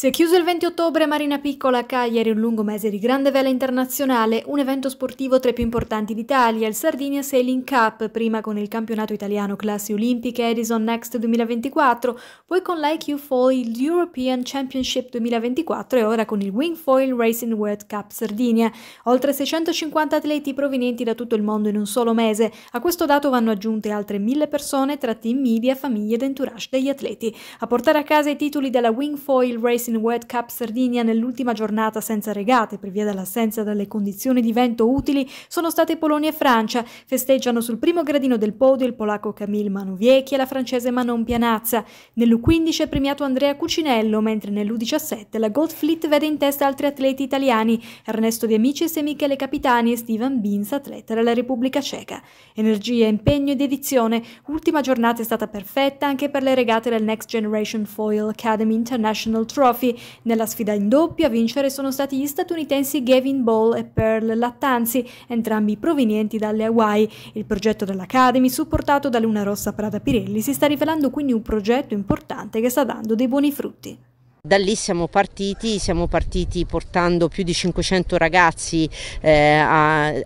Si è chiuso il 20 ottobre Marina Piccola a Cagliari, un lungo mese di grande vela internazionale, un evento sportivo tra i più importanti d'Italia, il Sardinia Sailing Cup, prima con il campionato italiano classi olimpiche Edison Next 2024, poi con l'IQ Foil European Championship 2024 e ora con il Wing Foil Racing World Cup Sardinia. Oltre 650 atleti provenienti da tutto il mondo in un solo mese. A questo dato vanno aggiunte altre 1000 persone tra team media, famiglie ed entourage degli atleti. A portare a casa i titoli della Wing Foil Racing in World Cup Sardinia nell'ultima giornata senza regate per via dell'assenza delle condizioni di vento utili sono state Polonia e Francia. Festeggiano sul primo gradino del podio il polacco Camille Manuviecchi e la francese Manon Pianazza. Nell'U15 è premiato Andrea Cucinello, mentre nell'U17 la Gold Fleet vede in testa altri atleti italiani, Ernesto De Amicis e Michele Capitani e Steven Bins, atleta della Repubblica Ceca. Energia, impegno ed edizione. Ultima giornata è stata perfetta anche per le regate del Next Generation Foil Academy International Trophy Trophy. Nella sfida in doppia a vincere sono stati gli statunitensi Gavin Ball e Pearl Lattanzi, entrambi provenienti dalle Hawaii. Il progetto dell'Academy, supportato da Luna Rossa Prada Pirelli, si sta rivelando quindi un progetto importante che sta dando dei buoni frutti. Da lì siamo partiti, siamo partiti portando più di 500 ragazzi, eh,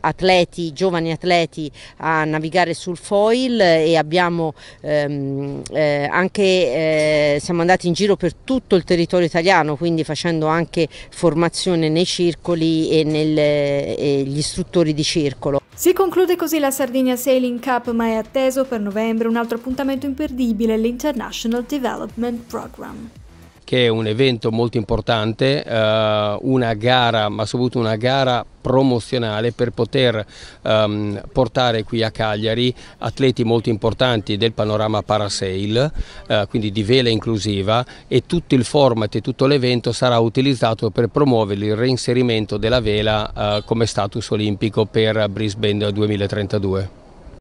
atleti, giovani atleti a navigare sul foil e abbiamo ehm, eh, anche, eh, siamo andati in giro per tutto il territorio italiano, quindi facendo anche formazione nei circoli e negli istruttori di circolo. Si conclude così la Sardinia Sailing Cup, ma è atteso per novembre un altro appuntamento imperdibile, l'International Development Program che è un evento molto importante, eh, una gara, ma soprattutto una gara promozionale per poter ehm, portare qui a Cagliari atleti molto importanti del panorama parasail, eh, quindi di vela inclusiva e tutto il format e tutto l'evento sarà utilizzato per promuovere il reinserimento della vela eh, come status olimpico per Brisbane 2032.